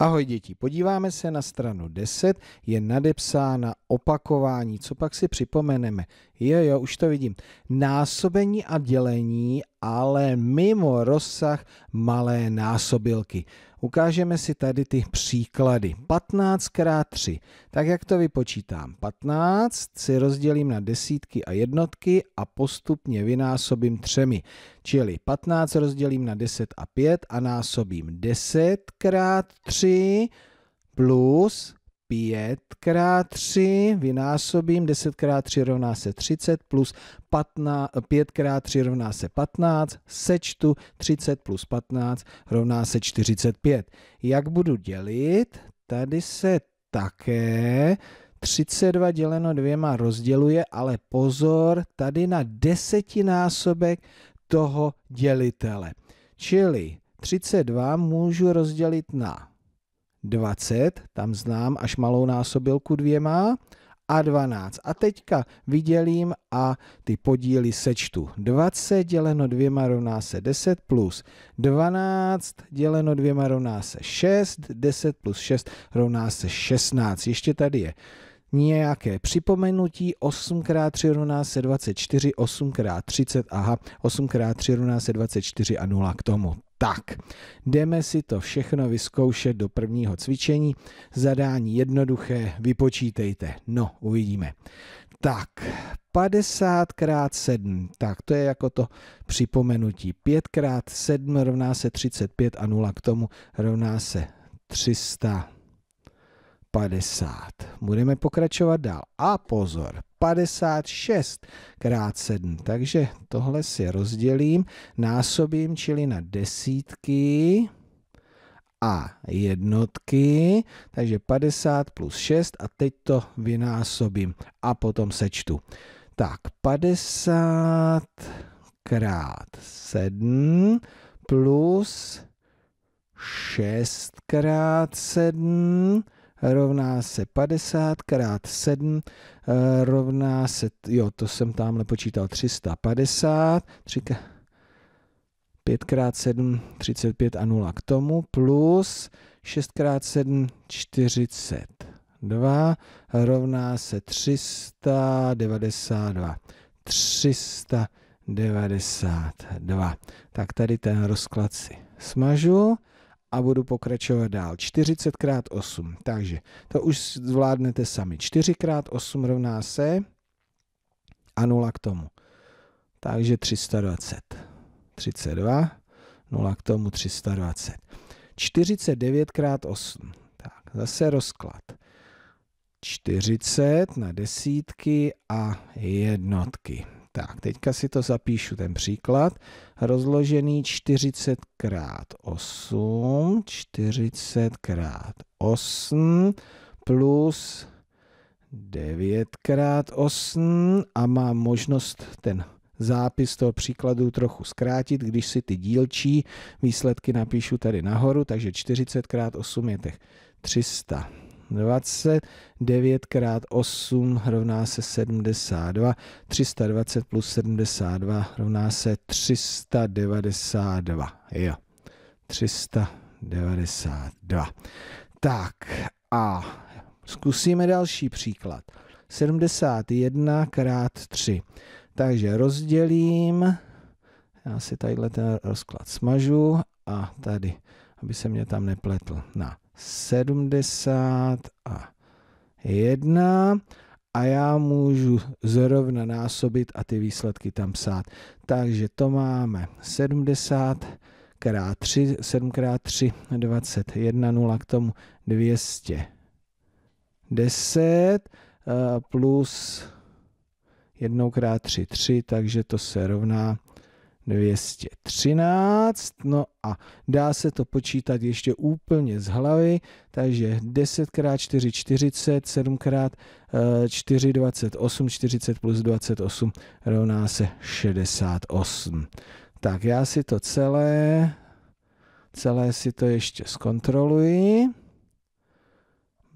Ahoj děti, podíváme se na stranu 10, je nadepsána opakování, co pak si připomeneme. Jo, jo, už to vidím. Násobení a dělení ale mimo rozsah malé násobilky. Ukážeme si tady ty příklady. 15 x 3. Tak jak to vypočítám? 15 si rozdělím na desítky a jednotky a postupně vynásobím třemi. Čili 15 rozdělím na 10 a 5 a násobím 10 x 3 plus 5x3 vynásobím, 10x3 rovná se 30, plus 15, 5x3 rovná se 15, sečtu 30 plus 15 rovná se 45. Jak budu dělit? Tady se také 32 děleno dvěma rozděluje, ale pozor, tady na desetinásobek toho dělitele. Čili 32 můžu rozdělit na 20, tam znám až malou násobilku dvěma, a 12. A teďka vydělím a ty podíly sečtu. 20 děleno dvěma rovná se 10 plus 12 děleno dvěma rovná se 6, 10 plus 6 rovná se 16. Ještě tady je nějaké připomenutí. 8x3 rovná se 24, 8x30, aha, 8x3 rovná se 24 a 0 k tomu. Tak, jdeme si to všechno vyzkoušet do prvního cvičení. Zadání jednoduché, vypočítejte. No, uvidíme. Tak, 50 krát 7, tak to je jako to připomenutí. 5 krát 7 rovná se 35 a 0 k tomu rovná se 350. Budeme pokračovat dál. A pozor, 56 krát 7. Takže tohle si rozdělím, násobím, čili na desítky a jednotky, takže 50 plus 6 a teď to vynásobím a potom sečtu. Tak 50 krát 7 plus 6 krát 7 rovná se 50 krát 7 eh, rovná se, jo, to jsem tamhle počítal, 350, 3 5 krát 7, 35 a 0 k tomu, plus 6 krát 7, 42 rovná se 392. 392. Tak tady ten rozklad si smažu a budu pokračovat dál. 40 x 8, takže to už zvládnete sami. 4 x 8 rovná se a 0 k tomu. Takže 320. 32, 0 k tomu 320. 49 x 8. Tak, zase rozklad. 40 na desítky a jednotky. Tak, teďka si to zapíšu, ten příklad. Rozložený 40 krát 8, 40 krát 8 plus 9 krát 8 a mám možnost ten zápis toho příkladu trochu zkrátit, když si ty dílčí výsledky napíšu tady nahoru, takže 40 krát 8 je těch 300. 29 krát 8 rovná se 72. 320 plus 72 rovná se 392. Jo, 392. Tak a zkusíme další příklad. 71 krát 3. Takže rozdělím, já si tadyhle ten rozklad smažu a tady, aby se mě tam nepletl, na 70 a 1 a já můžu zrovna násobit a ty výsledky tam psát. Takže to máme 70 x 3, 7 x 3, 21, 0 k tomu 210 eh, plus 1 x 3, 3, takže to se rovná 213. No a dá se to počítat ještě úplně z hlavy, takže 10 x 4 40, 7 x 4 28, 40 plus 28 rovná se 68. Tak já si to celé, celé si to ještě zkontroluji.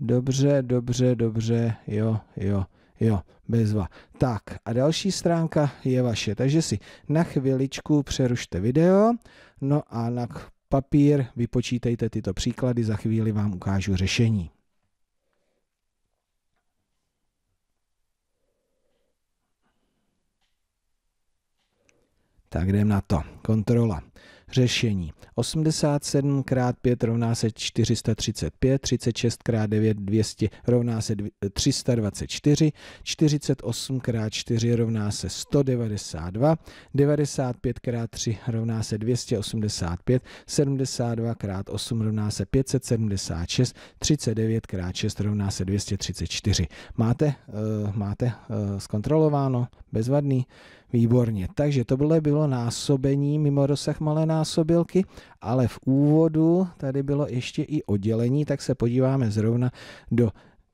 Dobře, dobře, dobře, jo, jo. Jo, bezva. Tak a další stránka je vaše, takže si na chviličku přerušte video, no a na papír vypočítejte tyto příklady, za chvíli vám ukážu řešení. Tak jdem na to. Kontrola. Řešení 87 x 5 rovná se 435, 36 x 9 200 rovná se 324, 48 x 4 rovná se 192, 95 x 3 rovná se 285, 72 x 8 rovná se 576, 39 x 6 rovná se 234. Máte, uh, máte uh, zkontrolováno? Bezvadný? Výborně. Takže to bylo, bylo násobení mimo rozsah malé násobení dvojnásobilky, ale v úvodu tady bylo ještě i oddělení, tak se podíváme zrovna do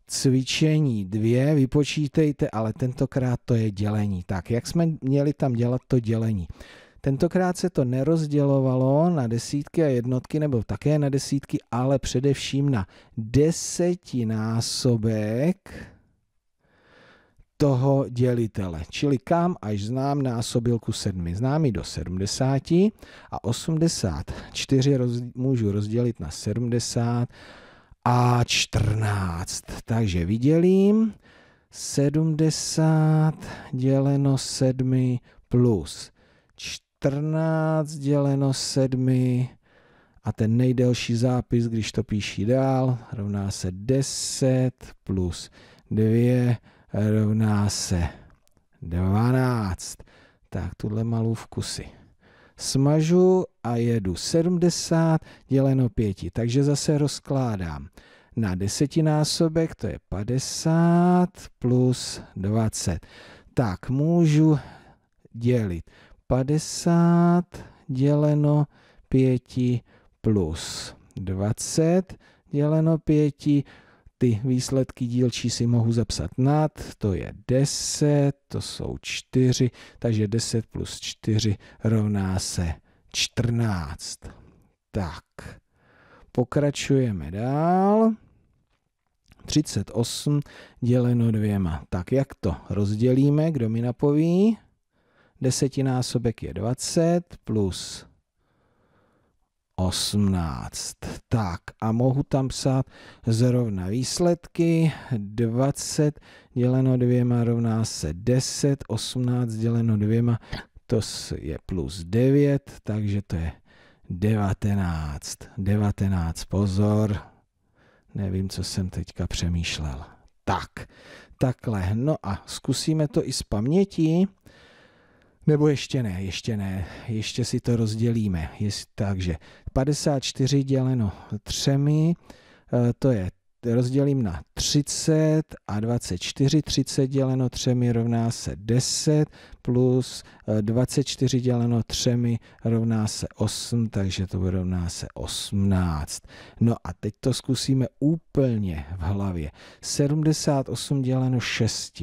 cvičení dvě, vypočítejte, ale tentokrát to je dělení. Tak, jak jsme měli tam dělat to dělení? Tentokrát se to nerozdělovalo na desítky a jednotky, nebo také na desítky, ale především na desetinásobek toho dělitele, čili kam až znám násobilku 7. Znám ji do 70 a 84 roz, můžu rozdělit na 70 a 14. Takže vydělím 70 děleno 7 plus 14 děleno 7 a ten nejdelší zápis, když to píší dál, rovná se 10 plus 2 rovná se 12. Tak tuhle malou vkusy. Smažu a jedu 70 děleno 5, takže zase rozkládám. Na desetinásobek to je 50 plus 20. Tak můžu dělit 50 děleno 5 plus 20 děleno 5 ty výsledky dílčí si mohu zapsat nad, to je 10, to jsou 4, takže 10 plus 4 rovná se 14. Tak, pokračujeme dál. 38 děleno dvěma. Tak jak to rozdělíme, kdo mi napoví? Desetinásobek je 20 plus 18. Tak a mohu tam psát zrovna výsledky. 20 děleno dvěma rovná se 10, 18 děleno dvěma to je plus 9, takže to je 19. 19, pozor. Nevím, co jsem teďka přemýšlel. Tak, takhle. No a zkusíme to i z paměti. Nebo ještě ne, ještě ne, ještě si to rozdělíme. Jest, takže 54 děleno třemi, eh, to je rozdělím na 30 a 24, 30 děleno třemi rovná se 10, plus 24 eh, děleno třemi rovná se 8, takže to bude rovná se 18. No a teď to zkusíme úplně v hlavě. 78 děleno 6.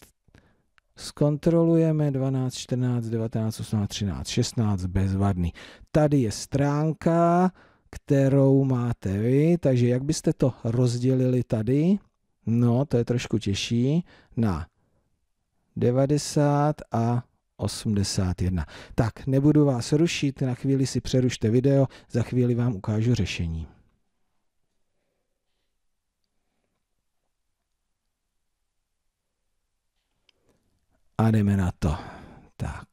Zkontrolujeme 12, 14, 19, 18, 13, 16, bezvadný. Tady je stránka, kterou máte vy, takže jak byste to rozdělili tady? No, to je trošku těžší, na 90 a 81. Tak, nebudu vás rušit, na chvíli si přerušte video, za chvíli vám ukážu řešení. A jdeme na to. Tak,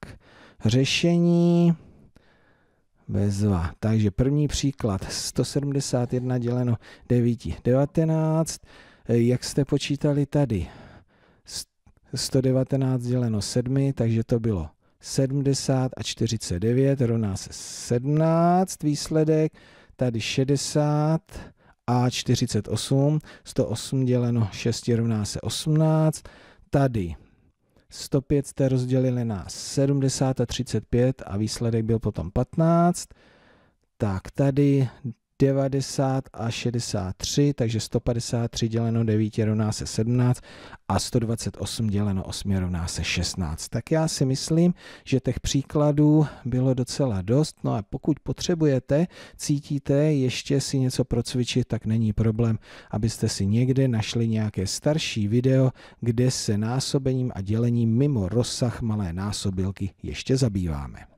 řešení bezva. Takže první příklad, 171 děleno 9, 19. Jak jste počítali tady? 119 děleno 7, takže to bylo 70 a 49 rovná se 17 výsledek, tady 60 a 48, 108 děleno 6 rovná se 18, tady 105 jste rozdělili na 70 a 35 a výsledek byl potom 15. Tak tady 90 a 63, takže 153 děleno 9 rovná se 17 a 128 děleno 8 rovná se 16. Tak já si myslím, že těch příkladů bylo docela dost, no a pokud potřebujete, cítíte ještě si něco procvičit, tak není problém, abyste si někde našli nějaké starší video, kde se násobením a dělením mimo rozsah malé násobilky ještě zabýváme.